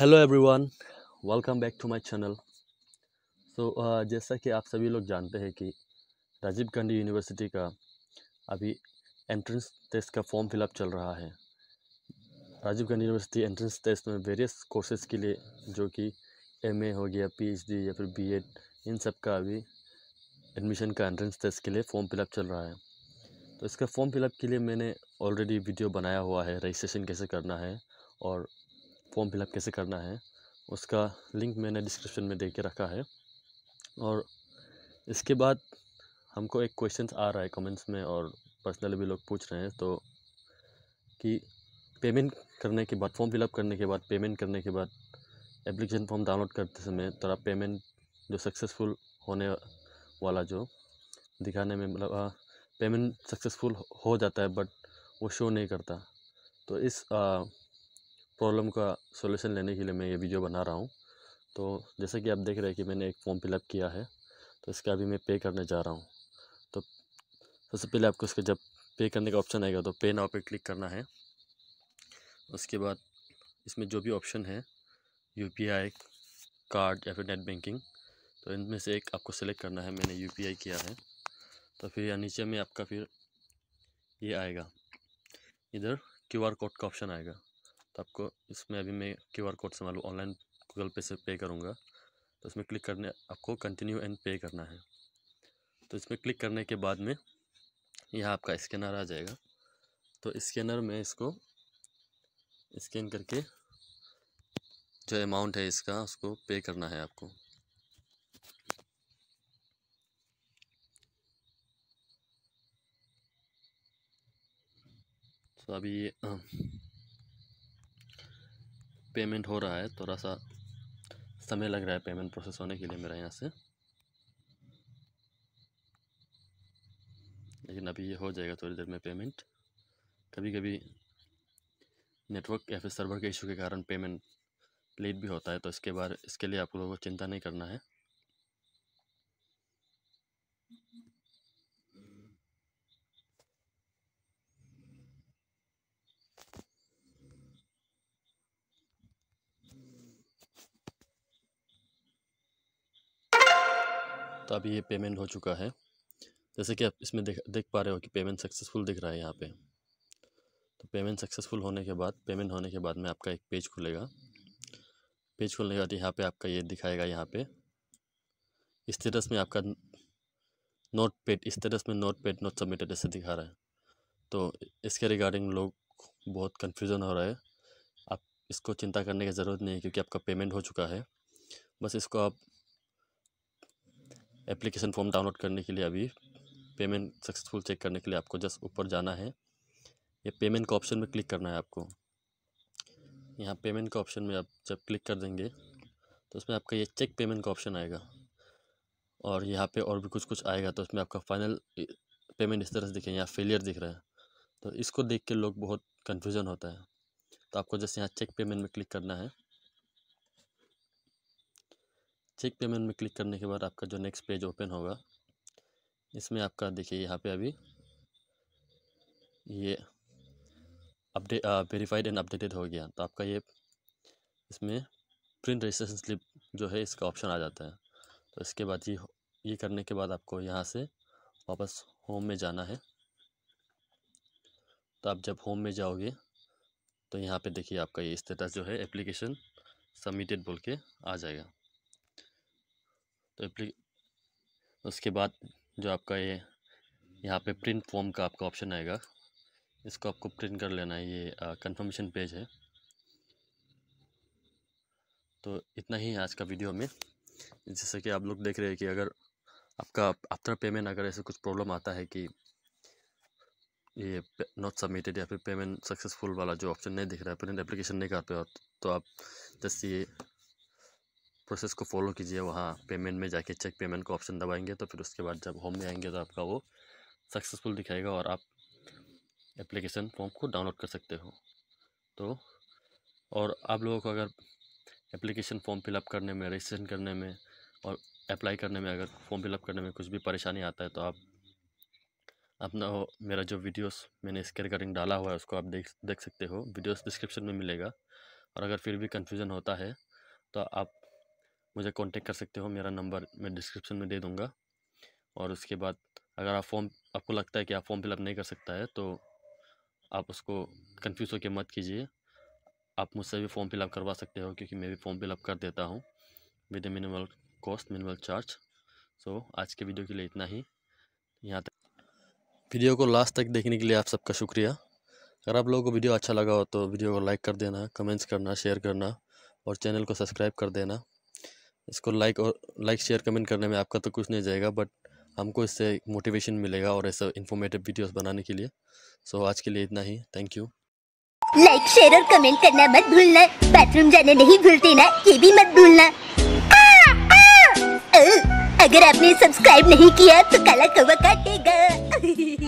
Hello everyone welcome back to my channel so जैसा कि आप सभी लोग जानते हैं कि राजीव गांधी यूनिवर्सिटी का अभी एंट्रेंस टेस्ट का फॉर्म फिलअप चल रहा है Rajiv Gandhi university entrance test में वेरियस कोर्सेज के लिए जो कि एमए हो गया पीएचडी या फिर बीएड इन सब का अभी एडमिशन का एंट्रेंस टेस्ट के लिए फॉर्म फिलअप चल रहा है तो इसका फॉर्म फिलअप के लिए मैंने ऑलरेडी वीडियो बनाया हुआ है रजिस्ट्रेशन कैसे करना है और फॉर्म फिलअप कैसे करना है उसका लिंक मैंने डिस्क्रिप्शन में दे के रखा है और इसके बाद हमको एक क्वेश्चन आ रहा है कमेंट्स में और पर्सनली भी लोग पूछ रहे हैं तो कि पेमेंट करने के बाद फॉर्म फिलअप करने के बाद पेमेंट करने के बाद एप्लीकेशन फॉर्म डाउनलोड करते समय थोड़ा पेमेंट जो सक्सेसफुल होने वाला जो दिखाने में मतलब पेमेंट सक्सेसफुल हो जाता है बट वो शो नहीं करता तो इस आ, प्रॉब्लम का सोल्यूशन लेने के लिए मैं ये वीडियो बना रहा हूँ तो जैसा कि आप देख रहे हैं कि मैंने एक फॉर्म फिलअप किया है तो इसका अभी मैं पे करने जा रहा हूँ तो सबसे पहले आपको इसका जब पे करने का ऑप्शन आएगा तो पे नाव पे क्लिक करना है उसके बाद इसमें जो भी ऑप्शन है यू कार्ड या फिर नेट बैंकिंग तो इनमें से एक आपको सेलेक्ट करना है मैंने यू किया है तो फिर यहाँ नीचे में आपका फिर ये आएगा इधर आर कोड का ऑप्शन आएगा आपको इसमें अभी मैं क्यू आर कोड संभालू ऑनलाइन गूगल पे से पे करूँगा तो इसमें क्लिक करने आपको कंटिन्यू एंड पे करना है तो इसमें क्लिक करने के बाद में यह आपका स्कैनर आ जाएगा तो स्कैनर में इसको स्कैन करके जो अमाउंट है इसका उसको पे करना है आपको तो अभी ये हाँ। पेमेंट हो रहा है थोड़ा सा समय लग रहा है पेमेंट प्रोसेस होने के लिए मेरा यहाँ से लेकिन अभी ये हो जाएगा थोड़ी देर में पेमेंट कभी कभी नेटवर्क या फिर सर्वर के इशू के कारण पेमेंट लेट भी होता है तो इसके बारे इसके लिए आप लोगों को चिंता नहीं करना है तो अभी ये पेमेंट हो चुका है जैसे कि आप इसमें देख देख पा रहे हो कि पेमेंट सक्सेसफुल दिख रहा है यहाँ पे तो पेमेंट सक्सेसफुल होने के बाद पेमेंट होने के बाद में आपका एक पेज खुलेगा पेज खुलने के बाद यहाँ पे आपका ये दिखाएगा यहाँ पे स्टेटस में आपका नोट पेड स्टेटस में नोट पेड नोट सबमिटेड ऐसे दिखा रहा है तो इसके रिगार्डिंग लोग बहुत कन्फ्यूज़न हो रहा है आप इसको चिंता करने की ज़रूरत नहीं है क्योंकि आपका पेमेंट हो चुका है बस इसको आप एप्लीकेशन फॉर्म डाउनलोड करने के लिए अभी पेमेंट सक्सेसफुल चेक करने के लिए आपको जस्ट ऊपर जाना है ये पेमेंट का ऑप्शन में क्लिक करना है आपको यहाँ पेमेंट का ऑप्शन में आप जब क्लिक कर देंगे तो उसमें आपका ये चेक पेमेंट का ऑप्शन आएगा और यहाँ पे और भी कुछ कुछ आएगा तो उसमें आपका फाइनल पेमेंट इस तरह से दिखेगा यहाँ फेलियर दिख रहा है तो इसको देख के लोग बहुत कन्फ्यूज़न होता है तो आपको जैसे यहाँ चेक पेमेंट में क्लिक करना है चेक पेमेंट में क्लिक करने के बाद आपका जो नेक्स्ट पेज ओपन होगा इसमें आपका देखिए यहाँ पे अभी ये अपडेट वेरीफाइड एंड अपडेटेड हो गया तो आपका ये इसमें प्रिंट रजिस्ट्रेशन स्लिप जो है इसका ऑप्शन आ जाता है तो इसके बाद ये ये करने के बाद आपको यहाँ से वापस होम में जाना है तो आप जब होम में जाओगे तो यहाँ पे देखिए आपका ये स्टेटस जो है एप्लीकेशन सबमिटेड बोल के आ जाएगा तो उसके बाद जो आपका ये यहाँ पे प्रिंट फॉर्म का आपका ऑप्शन आएगा इसको आपको प्रिंट कर लेना है ये कंफर्मेशन पेज है तो इतना ही है आज का वीडियो में जैसे कि आप लोग देख रहे हैं कि अगर आपका आफ्टर पेमेंट अगर ऐसे कुछ प्रॉब्लम आता है कि ये नॉट सबमिटेड या फिर पेमेंट सक्सेसफुल वाला जो ऑप्शन नहीं दिख रहा है प्रिंट एप्लीकेशन नहीं कर पे तो आप जैसे ये प्रोसेस को फॉलो कीजिए वहाँ पेमेंट में जाके चेक पेमेंट का ऑप्शन दबाएंगे तो फिर उसके बाद जब होम में आएंगे तो आपका वो सक्सेसफुल दिखाएगा और आप एप्लीकेशन फॉर्म को डाउनलोड कर सकते हो तो और आप लोगों को अगर एप्लीकेशन फॉर्म फिलअप करने में रजिस्ट्रेशन करने में और अप्लाई करने में अगर फॉर्म फिलअप करने में कुछ भी परेशानी आता है तो आप अपना मेरा जो वीडियोस मैंने इसके रिगार्डिंग डाला हुआ है उसको आप देख देख सकते हो वीडियोस डिस्क्रिप्शन में मिलेगा और अगर फिर भी कन्फ्यूज़न होता है तो आप मुझे कांटेक्ट कर सकते हो मेरा नंबर मैं डिस्क्रिप्शन में दे दूँगा और उसके बाद अगर आप फॉर्म आपको लगता है कि आप फॉर्म फिलअप नहीं कर सकता है तो आप उसको कन्फ्यूज़ होकर मत कीजिए आप मुझसे भी फॉर्म फिलअप करवा सकते हो क्योंकि मैं भी फॉर्म फिलअप कर देता हूँ with a minimal cost minimal charge so आज के वीडियो के लिए इतना ही यहाँ तक वीडियो को लास्ट तक देखने के लिए आप सबका शुक्रिया अगर आप लोगों को वीडियो अच्छा लगा हो तो वीडियो को लाइक कर देना कमेंट्स करना शेयर करना और चैनल को सब्सक्राइब कर देना इसको लाइक और लाइक शेयर कमेंट करने में आपका तो कुछ नहीं जाएगा बट हमको इससे मोटिवेशन मिलेगा और ऐसा इन्फॉर्मेटिव वीडियोस बनाने के लिए सो so, आज के लिए इतना ही थैंक यू लाइक शेयर और कमेंट करना मत भूलना बाथरूम जाने नहीं भूलते ना ये भी मत भूलना अगर आपने सब्सक्राइब नहीं किया तो काला कवा काटेगा